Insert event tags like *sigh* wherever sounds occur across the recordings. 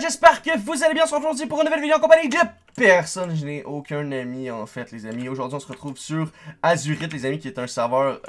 j'espère que vous allez bien. On se retrouve pour une nouvelle vidéo en compagnie de personne. Je n'ai aucun ami en fait, les amis. Aujourd'hui, on se retrouve sur Azurite, les amis, qui est un serveur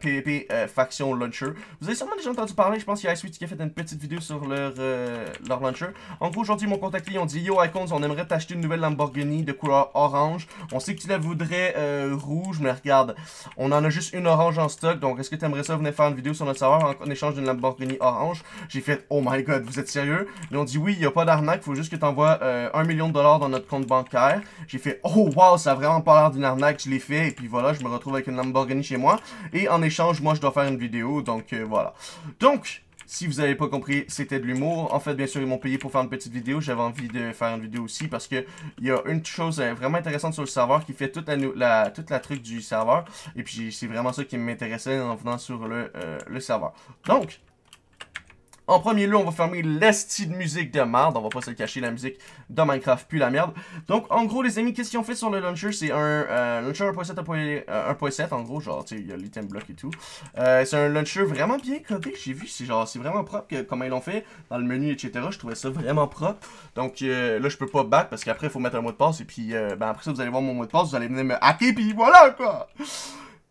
PvP euh, euh, faction launcher. Vous avez sûrement déjà entendu parler, je pense qu'il y a iSuite qui a fait une petite vidéo sur leur, euh, leur launcher. En gros, aujourd'hui, mon contact client dit Yo Icons, on aimerait t'acheter une nouvelle Lamborghini de couleur orange. On sait que tu la voudrais rouge, mais regarde, on en a juste une orange en stock. Donc, est-ce que tu aimerais ça venir faire une vidéo sur notre serveur en, échange d'une Lamborghini orange J'ai fait Oh my god, vous êtes sérieux Ils ont dit oui, il n'y a pas d'arnaque, faut juste que tu envoies 1 euh, million de dollars dans notre compte bancaire. J'ai fait oh wow, ça a vraiment pas l'air d'une arnaque, je l'ai fait et puis voilà, je me retrouve avec une Lamborghini chez moi et en échange, moi je dois faire une vidéo donc euh, voilà. Donc si vous n'avez pas compris, c'était de l'humour. En fait, bien sûr, ils m'ont payé pour faire une petite vidéo. J'avais envie de faire une vidéo aussi parce que il y a une chose euh, vraiment intéressante sur le serveur qui fait toute la, toute la truc du serveur. Et puis, c'est vraiment ça qui m'intéressait en venant sur le, le serveur. Donc, en premier lieu, on va fermer l'esti de musique de merde. On va pas se cacher, la musique de Minecraft, puis la merde. Donc, en gros, les amis, qu'est-ce qu'ils ont fait sur le launcher C'est un euh, launcher 1.7, euh, en gros, genre, tu sais, il y a l'item block et tout. Euh, c'est un launcher vraiment bien codé, j'ai vu. C'est genre, c'est vraiment propre, comment ils l'ont fait, dans le menu, etc. Je trouvais ça vraiment propre. Donc, là, je peux pas back, parce qu'après, il faut mettre un mot de passe. Et puis, ben, après ça, vous allez voir mon mot de passe, vous allez venir me hacker, puis voilà, quoi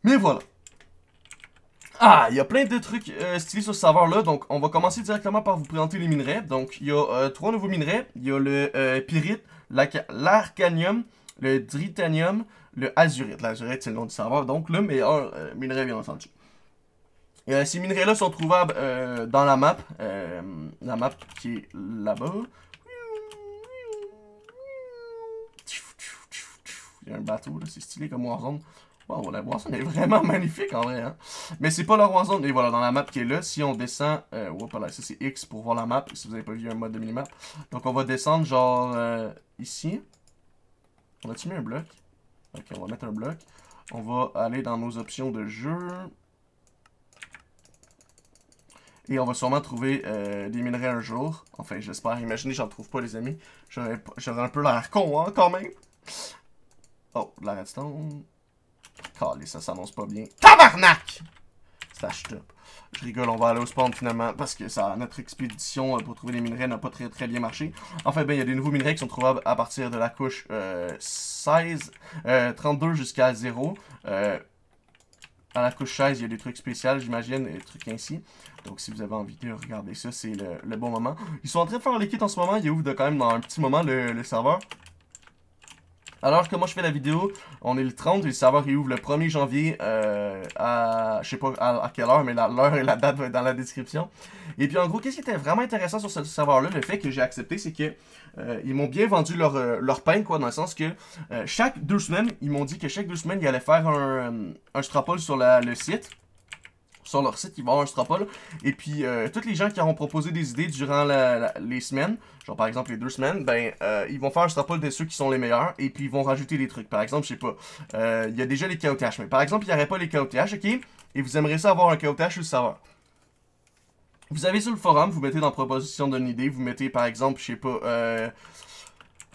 Mais voilà ah, il y a plein de trucs euh, stylés sur ce serveur-là, donc on va commencer directement par vous présenter les minerais. Donc il y a euh, trois nouveaux minerais, il y a le euh, pyrite, l'arcanium, le dritanium, le azurite. L'azurite c'est le nom du serveur, donc le meilleur minerai bien entendu. Et, ces minerais-là sont trouvables dans la map, la map qui est là-bas. Il y a un bateau, là, c'est stylé comme Warzone. Wow, la Warzone est vraiment *laughs* magnifique en vrai. Hein? Mais c'est pas la Warzone. Et voilà, dans la map qui est là, si on descend... Euh, là, ça c'est X pour voir la map, si vous avez pas vu un mode de minimap. Donc on va descendre genre euh, ici. On a-tu mis un bloc? Ok, on va mettre un bloc. On va aller dans nos options de jeu. Et on va sûrement trouver euh, des minerais un jour. Enfin, j'espère. Imaginez, j'en trouve pas, les amis. J'aurais un peu l'air con, hein, quand même. Oh, la redstone. Allez, ça s'annonce pas bien. Tabarnak! Slash top. Je rigole, on va aller au spawn finalement parce que ça, notre expédition euh, pour trouver les minerais n'a pas très, très bien marché. En fait, ben, il y a des nouveaux minerais qui sont trouvables à partir de la couche 16, euh, 32 euh, jusqu'à 0. à la couche 16, il y a des trucs spéciaux, j'imagine, des trucs ainsi. Donc, si vous avez envie de regarder ça, c'est le, bon moment. Ils sont en train de faire les en ce moment. Ils ouvrent de, quand même dans un petit moment le, le serveur. Alors que moi je fais la vidéo, on est le 30 et le serveur il ouvre le 1er janvier euh, à, je sais pas à, quelle heure, mais l'heure et la date va être dans la description. Et puis en gros, qu'est-ce qui était vraiment intéressant sur ce serveur-là, le fait que j'ai accepté, c'est que euh, ils m'ont bien vendu leur, euh, leur pain, quoi, dans le sens que chaque deux semaines, ils m'ont dit que chaque deux semaines, ils allaient faire un, un strapole sur le site sur leur site, il va avoir un Strapol, Et puis, euh, toutes les gens qui auront proposé des idées durant les semaines, genre par exemple les deux semaines, ben, euh, ils vont faire un straw de ceux qui sont les meilleurs et puis ils vont rajouter des trucs. Par exemple, je sais pas, euh, il y a déjà les KOTH, mais par exemple, il n'y aurait pas les KOTH, ok? Et vous aimeriez ça avoir un KOTH sur le serveur. Vous avez sur le forum, vous mettez dans proposition d'une idée, vous mettez par exemple, je sais pas,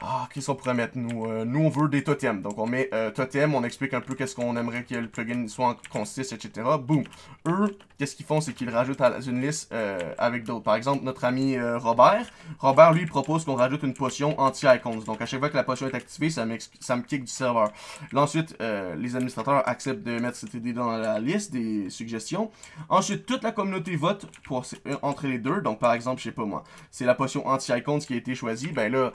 ah, qu'est-ce qu'on pourrait mettre, nous? Euh, nous, on veut des totems. Donc, on met euh, totem, on explique un peu qu'est-ce qu'on aimerait que le plugin soit en consiste, etc. Boum. Eux, qu'est-ce qu'ils font, c'est qu'ils rajoutent à une liste euh, avec d'autres. Par exemple, notre ami Robert. Robert, lui, propose qu'on rajoute une potion anti-icons. Donc, à chaque fois que la potion est activée, ça, ça me kick du serveur. Là, ensuite, les administrateurs acceptent de mettre cette idée dans la liste des suggestions. Ensuite, toute la communauté vote pour, entre les deux. Donc, par exemple, je sais pas moi, c'est la potion anti-icons qui a été choisie. Ben là...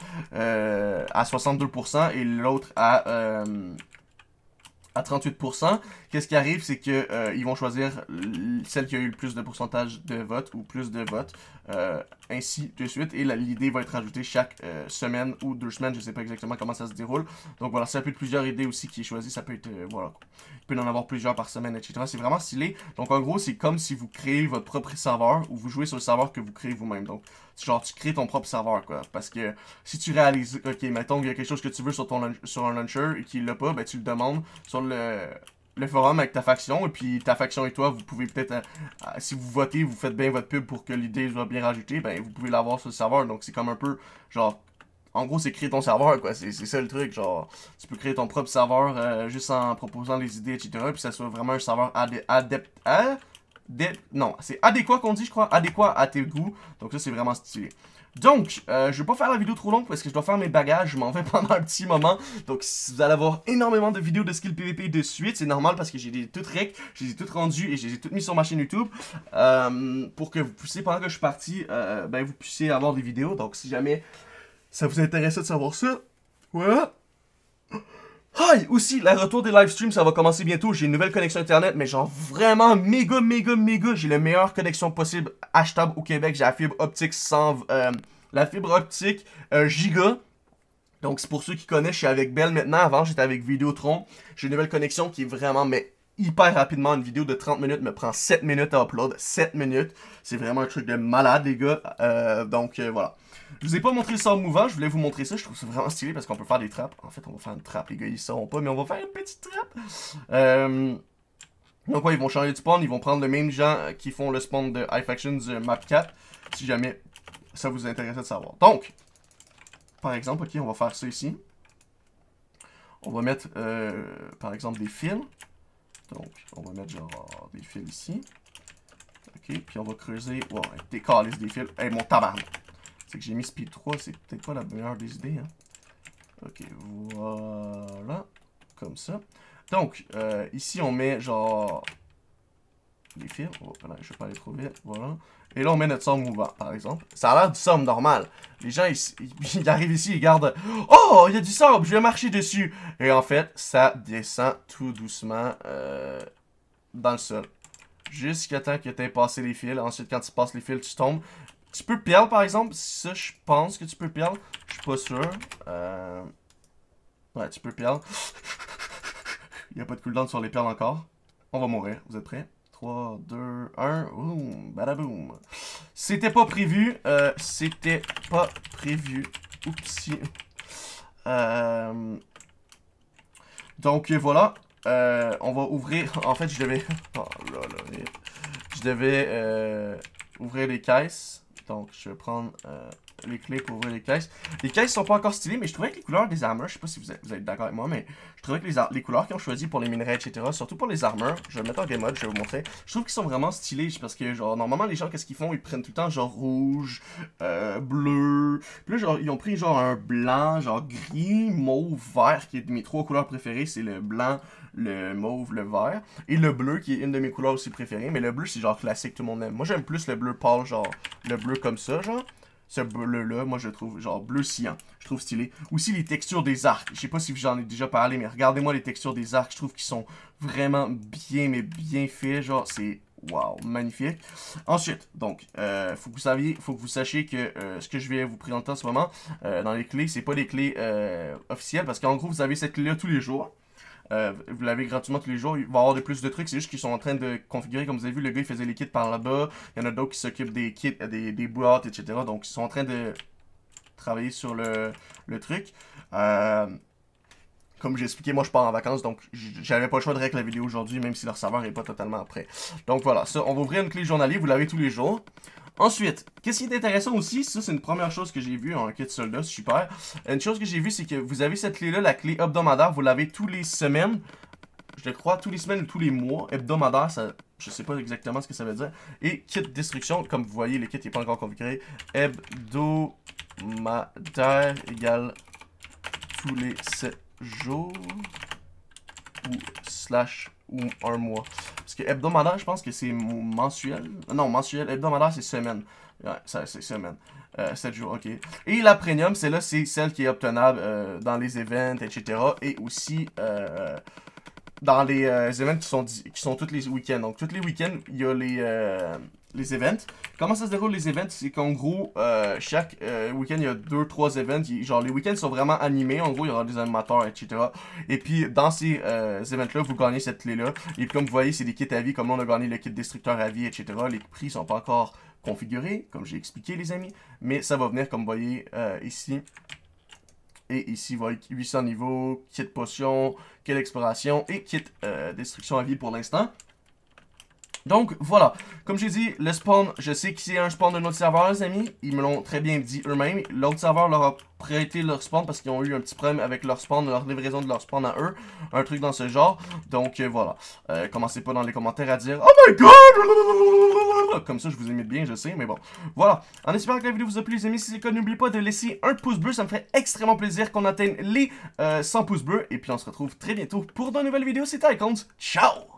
Euh, à 62% et l'autre à euh, 38%. Qu'est-ce qui arrive, c'est que euh, ils vont choisir celle qui a eu le plus de pourcentage de votes ou plus de votes, euh, ainsi de suite. Et l'idée va être ajoutée chaque euh, semaine ou deux semaines, je sais pas exactement comment ça se déroule. Donc voilà, ça peut être plusieurs idées aussi qui est choisie, ça peut être, voilà, il peut en avoir plusieurs par semaine, etc. C'est vraiment stylé. Donc en gros, c'est comme si vous créez votre propre serveur ou vous jouez sur le serveur que vous créez vous-même. Donc genre tu crées ton propre serveur quoi parce que si tu réalises ok mettons qu'il y a quelque chose que tu veux sur ton sur un launcher et qu'il l'a pas ben tu le demandes sur le le, forum avec ta faction. Et puis ta faction et toi, vous pouvez peut-être, euh, euh, si vous votez, vous faites bien votre pub pour que l'idée soit bien rajoutée, ben vous pouvez l'avoir sur le serveur. Donc c'est comme un peu genre. En gros, c'est créer ton serveur, quoi. C'est ça le truc. Genre, tu peux créer ton propre serveur euh, juste en proposant les idées, etc. Puis ça soit vraiment un serveur adepte. Hein? Adep non, c'est adéquat qu'on dit, je crois. Adéquat à tes goûts. Donc ça, c'est vraiment stylé. Donc, euh, je vais pas faire la vidéo trop longue parce que je dois faire mes bagages, je m'en vais *laughs* pendant un petit moment. Donc, vous allez avoir énormément de vidéos de skill PVP de suite, c'est normal parce que j'ai des toutes rec, j'ai tout rendu toutes rendues et j'ai les mis toutes mises sur ma chaîne YouTube. Euh, pour que vous puissiez, pendant que je suis parti, euh, ben, vous puissiez avoir des vidéos. Donc, si jamais ça vous intéresse de savoir ça, voilà. Hi, aussi, la retour des live ça va commencer bientôt. J'ai une nouvelle connexion Internet, mais genre vraiment méga, méga, méga. J'ai la meilleure connexion possible achetable au Québec. J'ai la fibre optique sans... Euh, la fibre optique euh, giga. Donc, c'est pour ceux qui connaissent, je suis avec Bell maintenant. Avant, j'étais avec Vidéotron. J'ai une nouvelle connexion qui est vraiment, mais hyper rapidement. Une vidéo de 30 minutes me prend 7 minutes à upload. 7 minutes. C'est vraiment un truc de malade, les gars. Euh, donc, euh, voilà. Je vous ai pas montré ça en mouvant. Je voulais vous montrer ça. Je trouve ça vraiment stylé parce qu'on peut faire des trappes. En fait, on va faire une trappe, les gars. Ils sauront pas, mais on va faire une petite trappe. Euh, donc, quoi ils vont changer de spawn. Ils vont prendre le même gens qui font le spawn de High Factions Map 4. Si jamais ça vous intéresse de savoir. Donc, par exemple, ok, on va faire ça ici. On va mettre, par exemple, des fils. Donc, on va mettre genre euh, des fils ici. OK, puis on va creuser... Wow, décaler des fils. Eh mon tabarn C'est que j'ai mis speed 3, c'est peut-être pas la meilleure des idées, hein. OK, voilà. Comme ça. Donc, euh, ici, on met genre les fils. Hein. je vais pas aller trop vite. Voilà. Et là, on met notre somme mouvant, par exemple. Ça a l'air du somme normal. Les gens, ils, *laughs* arrivent ici, ils gardent « Oh, il y a du somme, je vais marcher dessus! » Et en fait, ça descend tout doucement euh, dans le sol. Jusqu'à temps que tu aies passé les fils. Ensuite, quand tu passes les fils, tu tombes. Tu peux perdre, par exemple. Ça, je pense que tu peux perdre. Je suis pas sûr. Euh, ouais, tu peux perdre. *laughs* il n'y a pas de cooldown sur les perles encore. On va mourir. Vous êtes prêts? 3, 2, 1. Boum, badaboum. C'était pas prévu. Euh, c'était pas prévu. Oupsie. Euh, donc euh, voilà. on va ouvrir. En fait, je devais. *laughs* Oh là là. Je devais ouvrir les caisses. Donc je vais prendre les clés pour ouvrir les caisses. Les caisses sont pas encore stylées, mais je trouvais que les couleurs des armures, je sais pas si vous êtes, d'accord avec moi, mais je trouvais que les, les couleurs qu'ils ont choisi pour les minerais, etc., surtout pour les armures, je vais le mettre en game mode, je vais vous montrer, je trouve qu'ils sont vraiment stylés, parce que, genre, normalement, les gens, qu'est-ce qu'ils font Ils prennent tout le temps, genre, rouge, euh, bleu, puis là, ils ont pris, genre, un blanc, genre, gris, mauve, vert, qui est de mes trois couleurs préférées, c'est le blanc, le mauve, le vert, et le bleu, qui est une de mes couleurs aussi préférées, mais le bleu, c'est genre classique, tout le monde aime. Moi, j'aime plus le bleu pâle, genre, le bleu comme ça, genre, ce bleu-là, moi, je trouve genre bleu cyan Je trouve stylé. Aussi, les textures des arcs. Je sais pas si j'en ai déjà parlé, mais regardez-moi les textures des arcs. Je trouve qu'ils sont vraiment bien, mais bien faits. Genre, c'est... Wow, magnifique. Ensuite, donc, euh, faut que vous saviez, faut que vous sachiez que euh, ce que je vais vous présenter en ce moment, euh, dans les clés, c'est pas les clés officielles, parce qu'en gros, vous avez cette clé-là tous les jours. Euh, vous l'avez gratuitement tous les jours. Il va y avoir de plus de trucs. C'est juste qu'ils sont en train de configurer. Comme vous avez vu, le gars, il faisait les kits par là-bas. Il y en a d'autres qui s'occupent des kits, euh, des, des boîtes, etc. Donc, ils sont en train de travailler sur le, le truc. Euh, comme j'ai expliqué, moi je pars en vacances, donc j'avais pas le choix de règle la vidéo aujourd'hui, même si leur serveur est pas totalement prêt. Donc voilà, ça, on va ouvrir une clé journalier, vous l'avez tous les jours. Ensuite, qu'est-ce qui est intéressant aussi, ça c'est une première chose que j'ai vu en kit soldat, super. Une chose que j'ai vu c'est que vous avez cette clé-là, la clé hebdomadaire, vous l'avez tous les semaines. Je le crois, tous les semaines ou tous les mois. Hebdomadaire, ça, je sais pas exactement ce que ça veut dire. Et kit destruction, comme vous voyez, le kit n'est pas encore configuré. Hebdomadaire égale tous les 7 jours ou slash ou un mois. Parce que hebdomadaire, je pense que c'est mensuel. Non, mensuel. Hebdomadaire, c'est semaine. Ouais, ça, c'est semaine. 7 euh, jours, ok. Et la premium, c'est là c'est celle qui est obtenable euh, dans les events, etc. Et aussi euh, dans les événements euh, qui sont, qui sont tous les week-ends. Donc, tous les week-ends, il y a les, euh, les events. Comment ça se déroule les events C'est qu'en gros, euh, chaque week-end, il y a deux, trois events. Genre, les week-ends sont vraiment animés. En gros, il y aura des animateurs, etc. Et puis, dans ces événements là vous gagnez cette clé-là. Et puis, comme vous voyez, c'est des kits à vie. Comme on a gagné le kit destructeur à vie, etc. Les prix sont pas encore configurés, comme j'ai expliqué, les amis. Mais ça va venir, comme vous voyez ici. Et ici, va être 800 niveaux, kit potion, kit exploration et kit euh, destruction à vie pour l'instant. Donc, voilà. Comme j'ai dit, le spawn, je sais qu'il y a un spawn de notre serveur, les amis. Ils me l'ont très bien dit eux-mêmes. L'autre serveur leur a prêté leur spawn parce qu'ils ont eu un petit problème avec leur spawn, leur livraison de leur spawn à eux. Un truc dans ce genre. Donc, euh, voilà. Euh, commencez pas dans les commentaires à dire « Oh my God! » Comme ça, je vous imite bien, je sais, mais bon. Voilà. En espérant que la vidéo vous a plu, les amis. Si c'est le cas, n'oubliez pas de laisser un pouce bleu. Ça me ferait extrêmement plaisir qu'on atteigne les 100 euh, pouces bleus. Et puis, on se retrouve très bientôt pour de nouvelles vidéos. C'était Icons. Ciao!